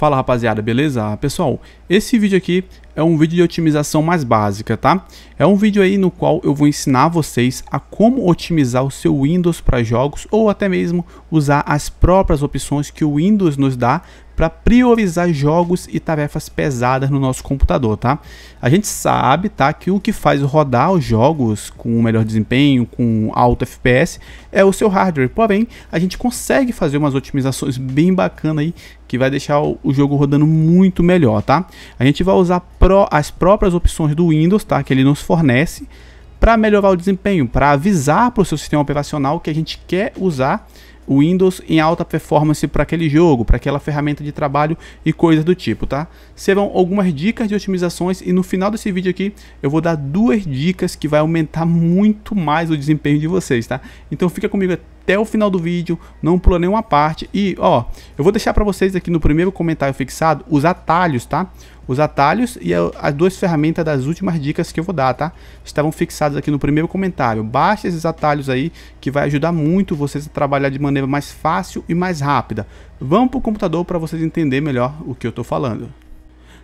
Fala rapaziada, beleza? Ah, pessoal, esse vídeo aqui é um vídeo de otimização mais básica, tá? É um vídeo aí no qual eu vou ensinar vocês a como otimizar o seu Windows para jogos ou até mesmo usar as próprias opções que o Windows nos dá para priorizar jogos e tarefas pesadas no nosso computador, tá? A gente sabe, tá, que o que faz rodar os jogos com melhor desempenho, com alto FPS, é o seu hardware. Porém, a gente consegue fazer umas otimizações bem bacanas aí que vai deixar o jogo rodando muito melhor, tá? A gente vai usar pro, as próprias opções do Windows, tá, que ele nos fornece para melhorar o desempenho, para avisar para o seu sistema operacional que a gente quer usar o Windows em alta performance para aquele jogo, para aquela ferramenta de trabalho e coisas do tipo, tá? Serão algumas dicas de otimizações e no final desse vídeo aqui eu vou dar duas dicas que vai aumentar muito mais o desempenho de vocês, tá? Então fica comigo até até o final do vídeo, não pula nenhuma parte. E, ó, eu vou deixar para vocês aqui no primeiro comentário fixado os atalhos, tá? Os atalhos e as duas ferramentas das últimas dicas que eu vou dar, tá? Estavam fixados aqui no primeiro comentário. Baixe esses atalhos aí, que vai ajudar muito vocês a trabalhar de maneira mais fácil e mais rápida. Vamos para o computador para vocês entenderem melhor o que eu estou falando.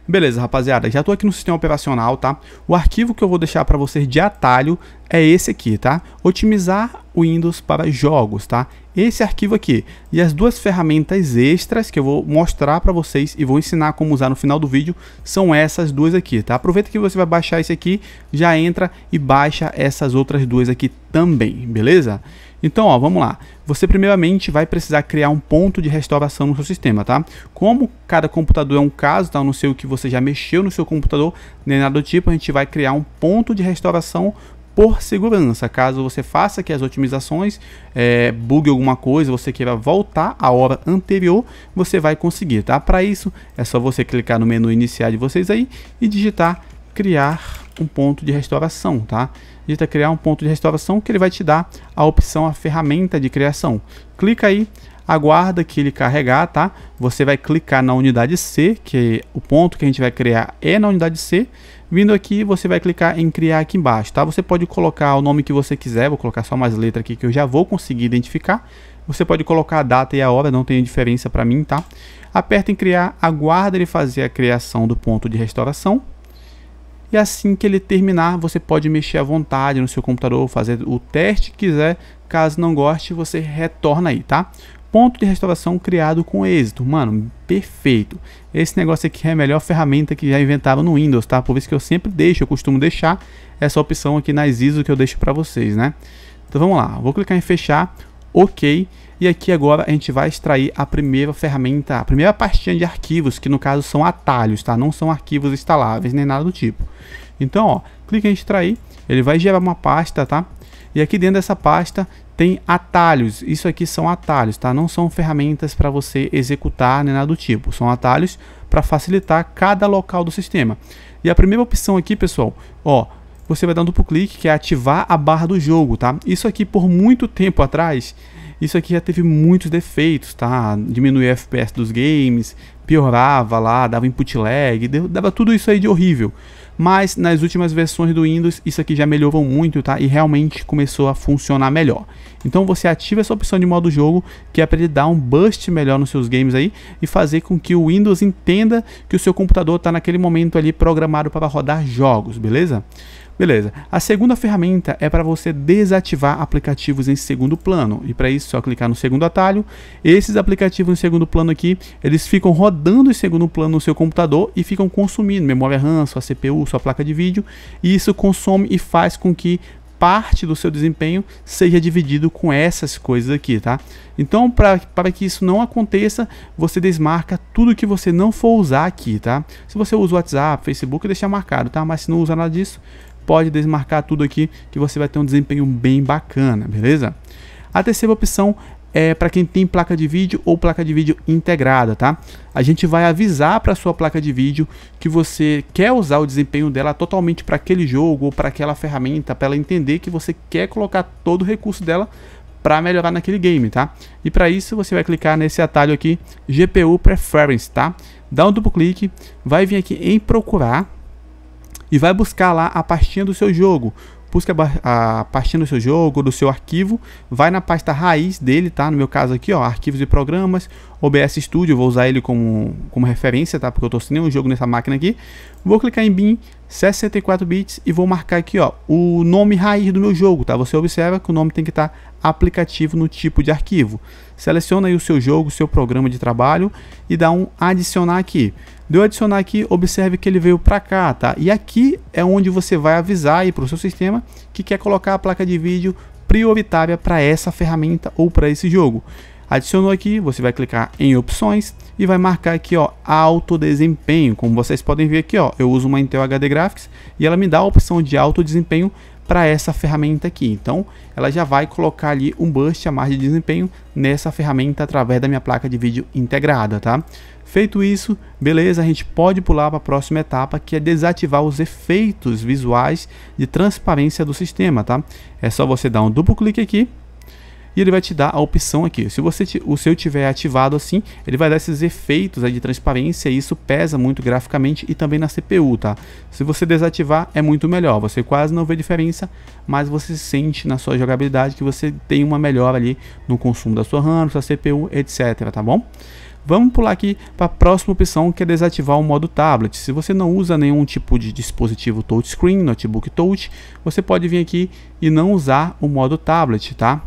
Beleza, rapaziada, já estou aqui no sistema operacional, tá? O arquivo que eu vou deixar para vocês de atalho é esse aqui, tá? Otimizar o Windows para jogos, tá? Esse arquivo aqui. E as duas ferramentas extras que eu vou mostrar para vocês e vou ensinar como usar no final do vídeo são essas duas aqui, tá? Aproveita que você vai baixar esse aqui, já entra e baixa essas outras duas aqui também, beleza? Então, ó, vamos lá. Você primeiramente vai precisar criar um ponto de restauração no seu sistema, tá? Como cada computador é um caso, tá? Eu não sei o que você já mexeu no seu computador, nem nada do tipo, a gente vai criar um ponto de restauração por segurança. Caso você faça aqui as otimizações, é, bugue alguma coisa, você queira voltar à hora anterior, você vai conseguir, tá? Para isso, é só você clicar no menu iniciar de vocês aí e digitar criar um ponto de restauração, tá? digita criar um ponto de restauração que ele vai te dar a opção, a ferramenta de criação. Clica aí, aguarda que ele carregar, tá? Você vai clicar na unidade C, que o ponto que a gente vai criar é na unidade C. Vindo aqui, você vai clicar em criar aqui embaixo, tá? Você pode colocar o nome que você quiser, vou colocar só mais letra aqui que eu já vou conseguir identificar. Você pode colocar a data e a hora, não tem diferença para mim, tá? Aperta em criar, aguarda ele fazer a criação do ponto de restauração. E assim que ele terminar, você pode mexer à vontade no seu computador, fazer o teste que quiser. Caso não goste, você retorna aí, tá? Ponto de restauração criado com êxito. Mano, perfeito. Esse negócio aqui é a melhor ferramenta que já inventaram no Windows, tá? Por isso que eu sempre deixo, eu costumo deixar essa opção aqui nas ISO que eu deixo para vocês, né? Então vamos lá, vou clicar em fechar ok. E aqui agora a gente vai extrair a primeira ferramenta, a primeira pastinha de arquivos, que no caso são atalhos, tá? Não são arquivos instaláveis nem nada do tipo. Então, ó, clica em extrair, ele vai gerar uma pasta, tá? E aqui dentro dessa pasta tem atalhos. Isso aqui são atalhos, tá? Não são ferramentas para você executar nem nada do tipo. São atalhos para facilitar cada local do sistema. E a primeira opção aqui, pessoal, ó, você vai dar um duplo clique, que é ativar a barra do jogo, tá? Isso aqui, por muito tempo atrás, isso aqui já teve muitos defeitos, tá? Diminuía FPS dos games, piorava lá, dava input lag, dava tudo isso aí de horrível. Mas nas últimas versões do Windows, isso aqui já melhorou muito, tá? E realmente começou a funcionar melhor. Então você ativa essa opção de modo jogo, que é para ele dar um boost melhor nos seus games aí e fazer com que o Windows entenda que o seu computador está naquele momento ali programado para rodar jogos, beleza? Beleza. A segunda ferramenta é para você desativar aplicativos em segundo plano. E para isso, é só clicar no segundo atalho. Esses aplicativos em segundo plano aqui, eles ficam rodando em segundo plano no seu computador e ficam consumindo memória RAM, sua CPU, sua placa de vídeo. E isso consome e faz com que parte do seu desempenho seja dividido com essas coisas aqui, tá? Então, para que isso não aconteça, você desmarca tudo que você não for usar aqui, tá? Se você usa o WhatsApp, Facebook, deixa marcado, tá? Mas se não usar nada disso, pode desmarcar tudo aqui que você vai ter um desempenho bem bacana, beleza? A terceira opção é para quem tem placa de vídeo ou placa de vídeo integrada, tá? A gente vai avisar para sua placa de vídeo que você quer usar o desempenho dela totalmente para aquele jogo ou para aquela ferramenta, para ela entender que você quer colocar todo o recurso dela para melhorar naquele game, tá? E para isso você vai clicar nesse atalho aqui, GPU Preference, tá? Dá um duplo clique, vai vir aqui em procurar, e vai buscar lá a pastinha do seu jogo. Busca a pastinha do seu jogo, do seu arquivo, vai na pasta raiz dele, tá? No meu caso aqui, ó, arquivos e programas, OBS Studio, vou usar ele como, como referência, tá? Porque eu tô sem nenhum jogo nessa máquina aqui. Vou clicar em BIM 64 bits e vou marcar aqui, ó, o nome raiz do meu jogo, tá? Você observa que o nome tem que estar tá aplicativo no tipo de arquivo. Seleciona aí o seu jogo, o seu programa de trabalho e dá um adicionar aqui. Deu adicionar aqui, observe que ele veio para cá, tá? E aqui é onde você vai avisar aí para o seu sistema que quer colocar a placa de vídeo prioritária para essa ferramenta ou para esse jogo. Adicionou aqui, você vai clicar em opções e vai marcar aqui ó, alto desempenho. Como vocês podem ver aqui, ó, eu uso uma Intel HD Graphics e ela me dá a opção de alto desempenho para essa ferramenta aqui. Então, ela já vai colocar ali um burst a mais de desempenho nessa ferramenta através da minha placa de vídeo integrada, tá? Feito isso, beleza, a gente pode pular para a próxima etapa, que é desativar os efeitos visuais de transparência do sistema, tá? É só você dar um duplo clique aqui e ele vai te dar a opção aqui. Se você o seu tiver ativado assim, ele vai dar esses efeitos aí de transparência e isso pesa muito graficamente e também na CPU, tá? Se você desativar é muito melhor, você quase não vê diferença, mas você sente na sua jogabilidade que você tem uma melhora ali no consumo da sua RAM, da sua CPU, etc, tá bom? Vamos pular aqui para a próxima opção que é desativar o modo tablet. Se você não usa nenhum tipo de dispositivo touchscreen, notebook touch, você pode vir aqui e não usar o modo tablet, tá?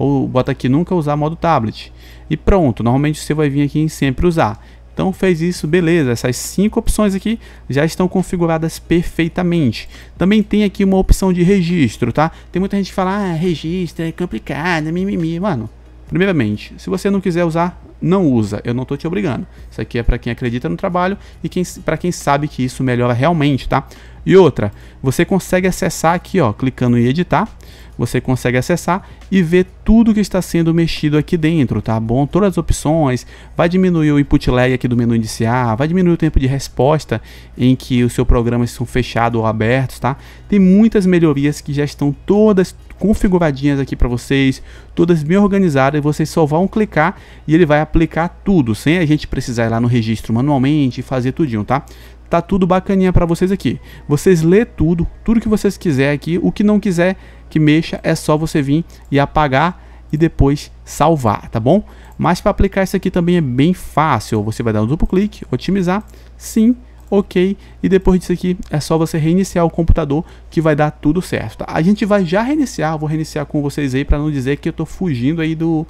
ou bota aqui nunca usar modo tablet. E pronto, normalmente você vai vir aqui em sempre usar. Então fez isso, beleza. Essas cinco opções aqui já estão configuradas perfeitamente. Também tem aqui uma opção de registro, tá? Tem muita gente que fala, ah, registra, é complicado, mimimi. Mano, primeiramente, se você não quiser usar, não usa, eu não estou te obrigando. Isso aqui é para quem acredita no trabalho e quem, para quem sabe que isso melhora realmente, tá? E outra, você consegue acessar aqui, ó, clicando em editar, você consegue acessar e ver tudo que está sendo mexido aqui dentro, tá bom? Todas as opções, vai diminuir o input lag aqui do menu iniciar, vai diminuir o tempo de resposta em que o seu programa são fechados ou abertos, tá? Tem muitas melhorias que já estão todas configuradinhas aqui para vocês, todas bem organizadas, vocês só vão clicar e ele vai aplicar tudo, sem a gente precisar ir lá no registro manualmente e fazer tudinho, tá? Tá tudo bacaninha para vocês aqui. Vocês lê tudo, tudo que vocês quiser aqui, o que não quiser que mexa é só você vir e apagar e depois salvar, tá bom? Mas para aplicar isso aqui também é bem fácil, você vai dar um duplo clique, otimizar, sim, ok, e depois disso aqui é só você reiniciar o computador que vai dar tudo certo, tá? A gente vai já reiniciar, vou reiniciar com vocês aí para não dizer que eu tô fugindo aí do,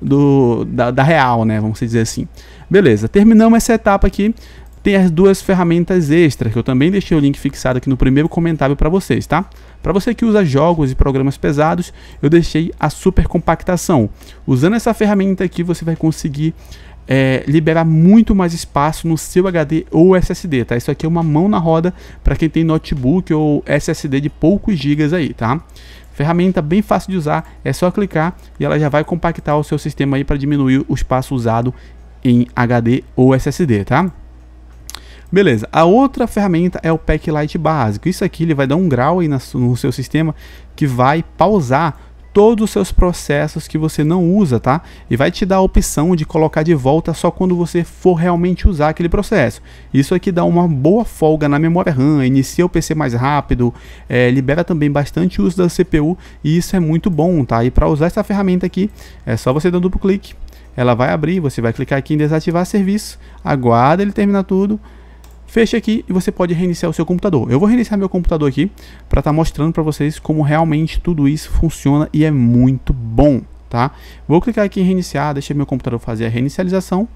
do da, da real, né? Vamos dizer assim. Beleza, terminamos essa etapa aqui tem as duas ferramentas extras, que eu também deixei o link fixado aqui no primeiro comentário para vocês, tá? Para você que usa jogos e programas pesados, eu deixei a supercompactação. Usando essa ferramenta aqui, você vai conseguir é, liberar muito mais espaço no seu HD ou SSD, tá? Isso aqui é uma mão na roda para quem tem notebook ou SSD de poucos gigas aí, tá? Ferramenta bem fácil de usar, é só clicar e ela já vai compactar o seu sistema aí para diminuir o espaço usado em HD ou SSD, tá? Beleza, a outra ferramenta é o Pack Light básico. Isso aqui ele vai dar um grau aí no seu sistema que vai pausar todos os seus processos que você não usa, tá? E vai te dar a opção de colocar de volta só quando você for realmente usar aquele processo. Isso aqui dá uma boa folga na memória RAM, inicia o PC mais rápido, é, libera também bastante uso da CPU e isso é muito bom, tá? E para usar essa ferramenta aqui, é só você dar um duplo clique, ela vai abrir, você vai clicar aqui em desativar serviço, aguarda ele terminar tudo, Feche aqui e você pode reiniciar o seu computador. Eu vou reiniciar meu computador aqui para estar tá mostrando para vocês como realmente tudo isso funciona e é muito bom, tá? Vou clicar aqui em reiniciar, deixe meu computador fazer a reinicialização.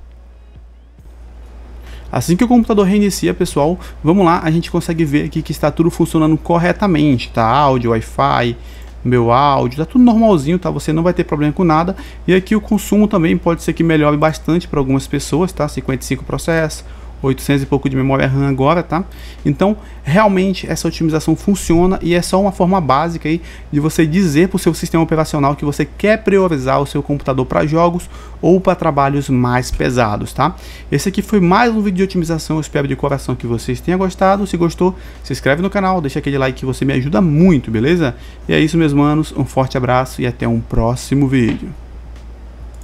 Assim que o computador reinicia, pessoal, vamos lá, a gente consegue ver aqui que está tudo funcionando corretamente, tá? Áudio, Wi-Fi, meu áudio, tá tudo normalzinho, tá? Você não vai ter problema com nada. E aqui o consumo também pode ser que melhore bastante para algumas pessoas, tá? 55 processos, 800 e pouco de memória RAM agora, tá? Então, realmente essa otimização funciona e é só uma forma básica aí de você dizer para o seu sistema operacional que você quer priorizar o seu computador para jogos ou para trabalhos mais pesados, tá? Esse aqui foi mais um vídeo de otimização, eu espero de coração que vocês tenham gostado. Se gostou, se inscreve no canal, deixa aquele like que você me ajuda muito, beleza? E é isso, meus manos, um forte abraço e até um próximo vídeo.